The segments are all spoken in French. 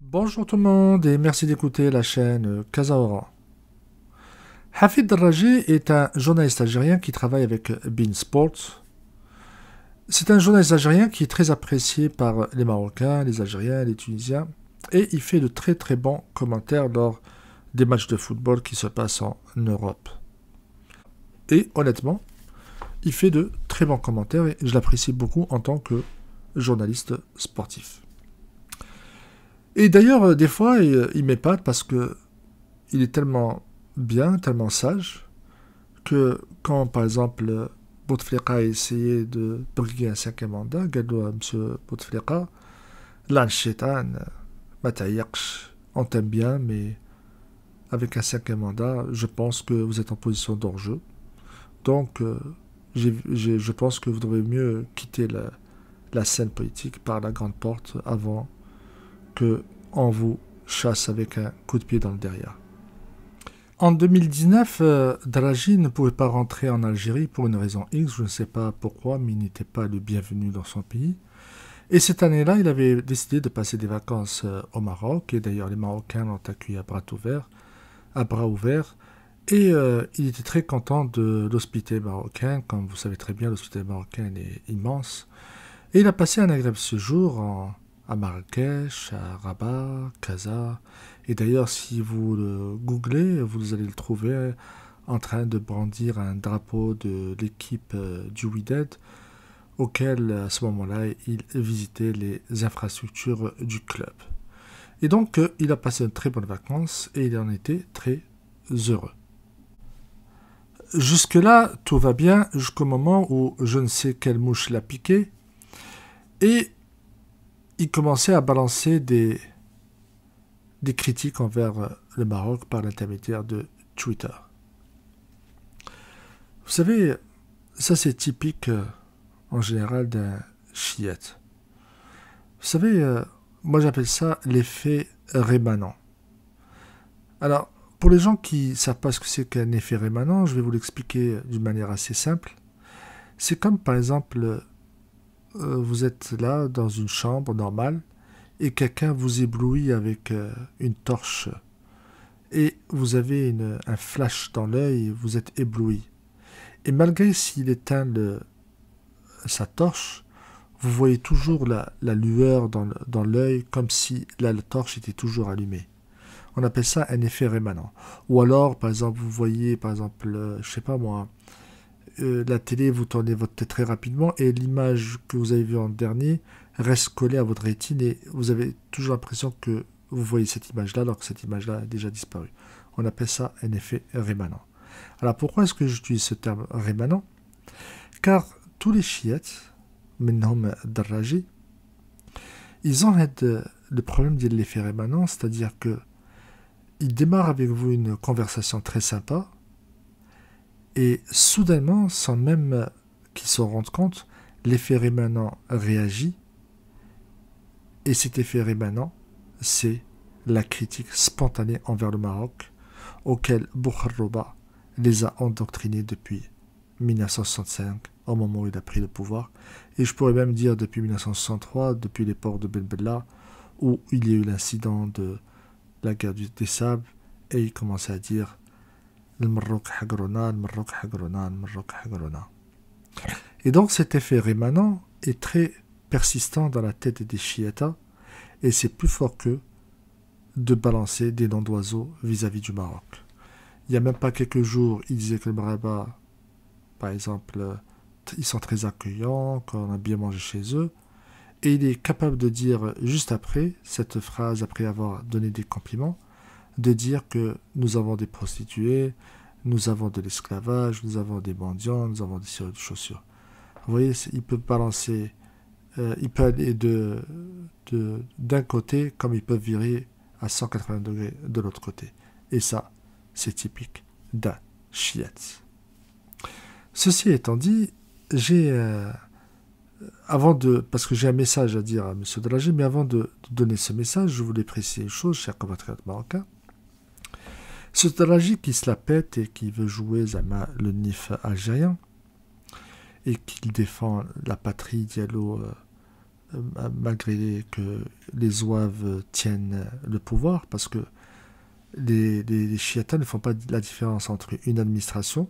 Bonjour tout le monde et merci d'écouter la chaîne Kazaora. Hafid Raji est un journaliste algérien qui travaille avec Bean Sports. C'est un journaliste algérien qui est très apprécié par les Marocains, les Algériens, les Tunisiens et il fait de très très bons commentaires lors des matchs de football qui se passent en Europe. Et honnêtement, il fait de très bons commentaires et je l'apprécie beaucoup en tant que journaliste sportif. Et d'ailleurs, euh, des fois, il, euh, il m'épate parce que il est tellement bien, tellement sage, que quand, par exemple, euh, Bouteflika a essayé de briguer un cinquième mandat, Gado à M. Bouteflika, l'Anchetan, Matayaksh, on t'aime bien, mais avec un cinquième mandat, je pense que vous êtes en position d'enjeu. Donc, je pense que vous devriez mieux quitter la, la scène politique par la grande porte avant que on vous chasse avec un coup de pied dans le derrière. En 2019, Dalaji euh, ne pouvait pas rentrer en Algérie pour une raison X, je ne sais pas pourquoi, mais il n'était pas le bienvenu dans son pays. Et cette année-là, il avait décidé de passer des vacances euh, au Maroc, et d'ailleurs les Marocains l'ont accueilli à bras ouverts, à bras ouverts et euh, il était très content de l'hospitalité marocain. Comme vous savez très bien, l'hospitalité marocain est immense. Et il a passé un agréable séjour en, à Marrakech, à Rabat, Casa. Et d'ailleurs, si vous le googlez, vous allez le trouver en train de brandir un drapeau de l'équipe euh, du dead e auquel à ce moment-là, il visitait les infrastructures du club. Et donc, euh, il a passé une très bonne vacances et il en était très heureux. Jusque-là, tout va bien, jusqu'au moment où je ne sais quelle mouche l'a piqué. Et il commençait à balancer des, des critiques envers euh, le Maroc par l'intermédiaire de Twitter. Vous savez, ça c'est typique euh, en général d'un chiite. Vous savez, euh, moi j'appelle ça l'effet rémanent. Alors, pour les gens qui ne savent pas ce que c'est qu'un effet rémanent, je vais vous l'expliquer d'une manière assez simple. C'est comme par exemple euh, vous êtes là dans une chambre normale et quelqu'un vous éblouit avec euh, une torche et vous avez un flash dans l'œil, vous êtes ébloui. Et malgré s'il éteint sa torche, vous voyez toujours la, lueur dans l'œil comme si la, la torche était toujours allumée. On appelle ça un effet rémanent. Ou alors, par exemple, vous voyez, par exemple, euh, je sais pas moi, euh, la télé, vous tournez votre tête très rapidement et l'image que vous avez vue en dernier reste collée à votre rétine et vous avez toujours l'impression que vous voyez cette image-là alors que cette image-là a déjà disparu. On appelle ça un effet rémanent. Alors pourquoi est-ce que j'utilise ce terme rémanent Car tous les chiites, Menhom Draji, ils ont euh, le problème de l'effet rémanent, c'est-à-dire que ils démarrent avec vous une conversation très sympa, et soudainement, sans même qu'ils se rendent compte, l'effet rémanent réagit. Et cet effet rémanent, c'est la critique spontanée envers le Maroc, auquel Boukharroba les a endoctrinés depuis 1965, au moment où il a pris le pouvoir, et je pourrais même dire depuis 1963, depuis les ports de Bella, où il y a eu l'incident de la guerre des sables, et il commençait à dire et donc cet effet rémanent est très persistant dans la tête des chiétas, et c'est plus fort que de balancer des noms d'oiseaux vis-à-vis du Maroc. Il n'y a même pas quelques jours, il disait que le Braba, par exemple, ils sont très accueillants, qu'on a bien mangé chez eux, et il est capable de dire juste après cette phrase, après avoir donné des compliments, de dire que nous avons des prostituées, nous avons de l'esclavage, nous avons des mendiants, nous avons des sirènes de chaussures. Vous voyez, il peut balancer, ils euh, il peut aller d'un côté comme il peut virer à 180 degrés de l'autre côté. Et ça, c'est typique d'un chiette. Ceci étant dit, j'ai. Euh, avant de. Parce que j'ai un message à dire à M. Delagé, mais avant de, donner ce message, je voulais préciser une chose, chers compatriotes marocains ce tragique qui se la pète et qui veut jouer le NIF algérien et qui défend la patrie Diallo euh, euh, malgré que les ouaves tiennent le pouvoir parce que les, les, ne font pas la différence entre une administration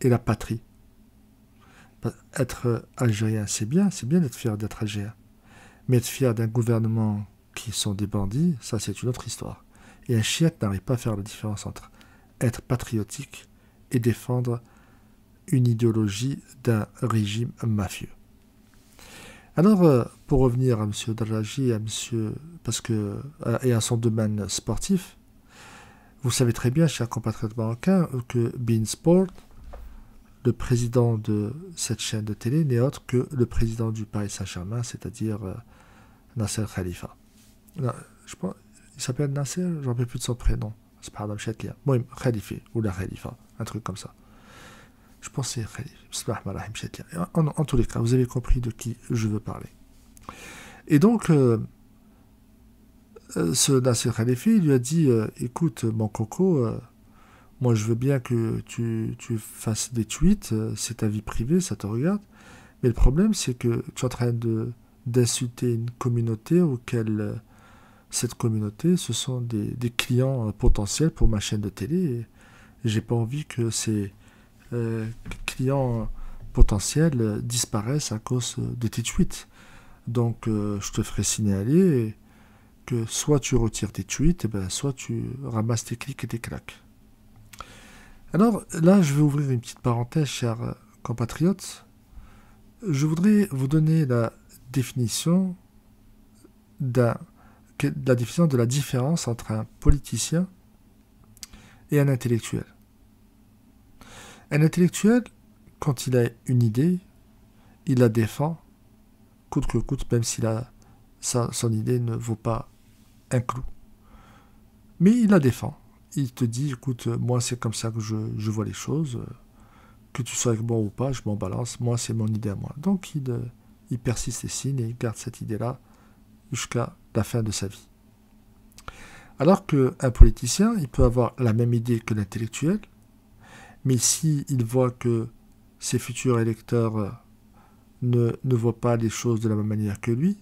et la patrie. Bah, être algérien, c'est bien, c'est bien d'être fier d'être algérien. Mais être fier d'un gouvernement qui sont des bandits, ça c'est une autre histoire. Et un chiite n'arrive pas à faire la différence entre être patriotique et défendre une idéologie d'un régime mafieux. Alors, euh, pour revenir à M. Draghi et à, monsieur, parce que, euh, et à son domaine sportif, vous savez très bien, chers compatriotes marocains, que Sport, le président de cette chaîne de télé, n'est autre que le président du Paris Saint-Germain, c'est-à-dire euh, Nasser Khalifa. je pense, il s'appelle Nasser, je rappelle plus de son prénom. C'est pas Adam Chetlia. Moi, Khalifé ou la Khalifa, un truc comme ça. Je pensais que c'est En, en tous les cas, vous avez compris de qui je veux parler. Et donc, euh, euh, ce Nasser il lui a dit euh, Écoute, mon coco, moi je veux bien que tu, fasses des tweets, c'est ta vie privée, ça te regarde. Mais le problème, c'est que tu es en train d'insulter une communauté auquel cette communauté, ce sont des, clients euh, potentiels pour ma chaîne de télé. J'ai pas envie que ces euh, clients euh, potentiels disparaissent à cause de tes tweets. Donc je te ferai signaler que soit tu retires tes tweets, eh ben, soit tu ramasses tes clics et tes claques. Alors là, je vais ouvrir une petite parenthèse, chers compatriotes. Je voudrais vous donner la définition d'un la de la différence entre un politicien et un intellectuel. Un intellectuel, quand il a une idée, il la défend coûte que coûte, même si son idée ne vaut pas un clou. Mais il la défend. Il te dit, écoute, moi c'est comme ça que je, vois les choses, que tu sois avec moi ou pas, je m'en balance, moi c'est mon idée à moi. Donc il, euh, il persiste et signe et il garde cette idée-là jusqu'à la fin de sa vie. Alors qu'un politicien, il peut avoir la même idée que l'intellectuel, mais s'il il voit que ses futurs électeurs euh, ne, ne voient pas les choses de la même manière que lui,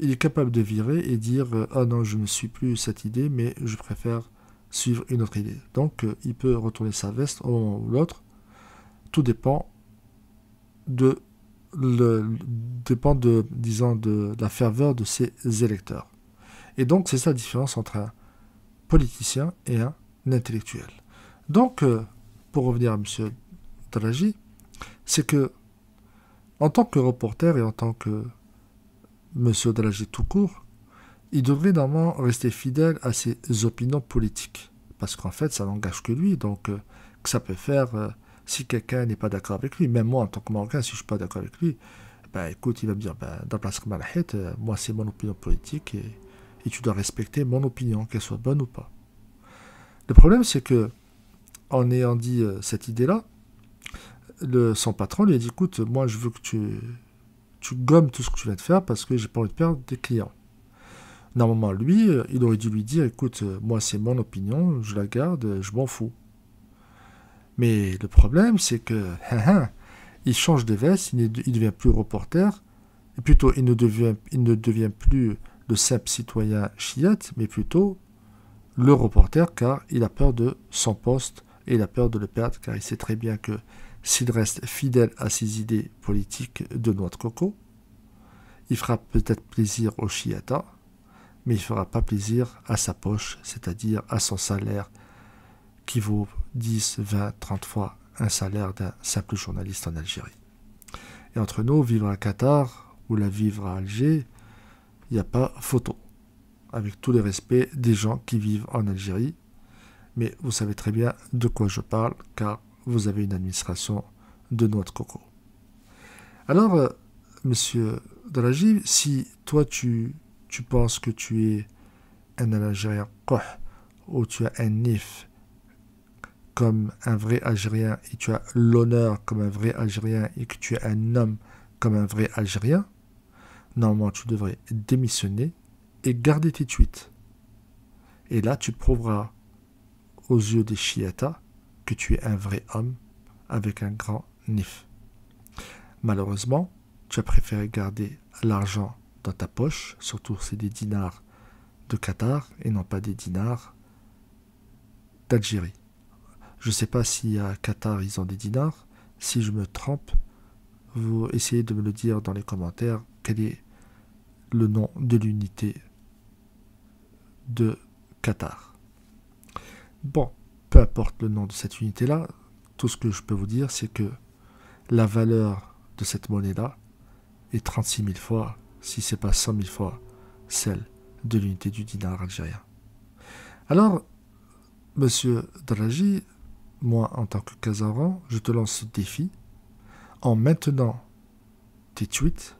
il est capable de virer et dire euh, Ah non, je ne suis plus cette idée, mais je préfère suivre une autre idée. Donc euh, il peut retourner sa veste au moment ou l'autre. Tout dépend de le, dépend de, disons, de, la ferveur de ses électeurs. Et donc, c'est ça la différence entre un politicien et un intellectuel. Donc, euh, pour revenir à M. Draghi, c'est que, en tant que reporter et en tant que M. Draghi tout court, il devrait normalement rester fidèle à ses opinions politiques. Parce qu'en fait, ça n'engage que lui, donc euh, que ça peut faire euh, si quelqu'un n'est pas d'accord avec lui, même moi en tant que Marocain, si je ne suis pas d'accord avec lui, ben écoute, il va me dire, ben, dans place comme euh, moi c'est mon opinion politique et, tu dois respecter mon opinion, qu'elle soit bonne ou pas. Le problème c'est que, en ayant dit euh, cette idée-là, son patron lui a dit, écoute, moi je veux que tu, tu gommes tout ce que tu viens de faire parce que j'ai pas envie de perdre des clients. Normalement, lui, euh, il aurait dû lui dire, écoute, moi c'est mon opinion, je la garde, je m'en fous. Mais le problème, c'est que hein, hein, il change de veste, il ne devient plus reporter, et plutôt il ne devient, il ne devient plus le simple citoyen chiite, mais plutôt le reporter, car il a peur de son poste et il a peur de le perdre, car il sait très bien que s'il reste fidèle à ses idées politiques de noix de coco, il fera peut-être plaisir au chiata, mais il ne fera pas plaisir à sa poche, c'est-à-dire à son salaire qui vaut 10, 20, 30 fois un salaire d'un simple journaliste en Algérie. Et entre nous, vivre à Qatar ou la vivre à Alger, il n'y a pas photo. Avec tout le respect des gens qui vivent en Algérie. Mais vous savez très bien de quoi je parle, car vous avez une administration de noix de coco. Alors, euh, monsieur Dalajib, si toi tu, tu penses que tu es un Algérien ou tu as un NIF comme un vrai Algérien et tu as l'honneur comme un vrai Algérien et que tu es un homme comme un vrai Algérien, normalement tu devrais démissionner et garder tes tweets. Et là tu prouveras aux yeux des chiatas que tu es un vrai homme avec un grand nif. Malheureusement, tu as préféré garder l'argent dans ta poche, surtout c'est des dinars de Qatar et non pas des dinars d'Algérie. Je ne sais pas si à Qatar ils ont des dinars. Si je me trompe, vous essayez de me le dire dans les commentaires quel est le nom de l'unité de Qatar. Bon, peu importe le nom de cette unité-là, tout ce que je peux vous dire, c'est que la valeur de cette monnaie-là est 36 000 fois, si ce n'est pas 100 000 fois, celle de l'unité du dinar algérien. Alors, Monsieur Draghi moi en tant que Kazaran, je te lance ce défi en maintenant tes tweets.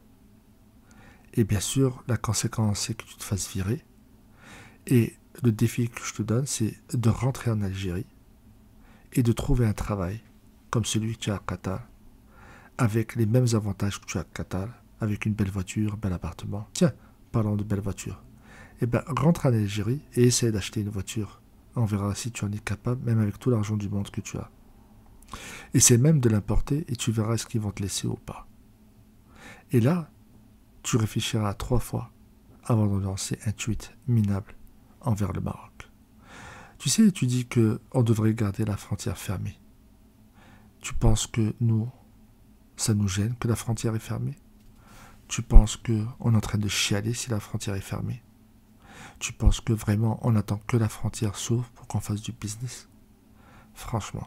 Et bien sûr, la conséquence, c'est que tu te fasses virer. Et le défi que je te donne, c'est de rentrer en Algérie et de trouver un travail comme celui que tu as à Qatar, avec les mêmes avantages que tu as à Qatar, avec une belle voiture, un bel appartement. Tiens, parlons de belle voiture. Eh bien, rentre en Algérie et essaie d'acheter une voiture on verra si tu en es capable, même avec tout l'argent du monde que tu as. Et c'est même de l'importer et tu verras ce qu'ils vont te laisser ou pas. Et là, tu réfléchiras trois fois avant de lancer un tweet minable envers le Maroc. Tu sais, tu dis que on devrait garder la frontière fermée. Tu penses que nous, ça nous gêne que la frontière est fermée Tu penses que on est en train de chialer si la frontière est fermée tu penses que vraiment on attend que la frontière s'ouvre pour qu'on fasse du business Franchement,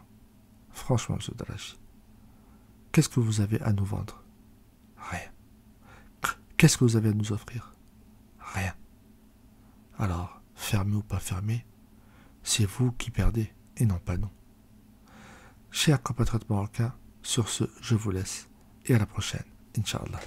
franchement, monsieur Dalachi, qu'est-ce que vous avez à nous vendre Rien. Qu'est-ce que vous avez à nous offrir Rien. Alors, fermé ou pas fermé, c'est vous qui perdez et non pas nous. Chers compatriotes marocains, sur ce, je vous laisse et à la prochaine, Inch'Allah.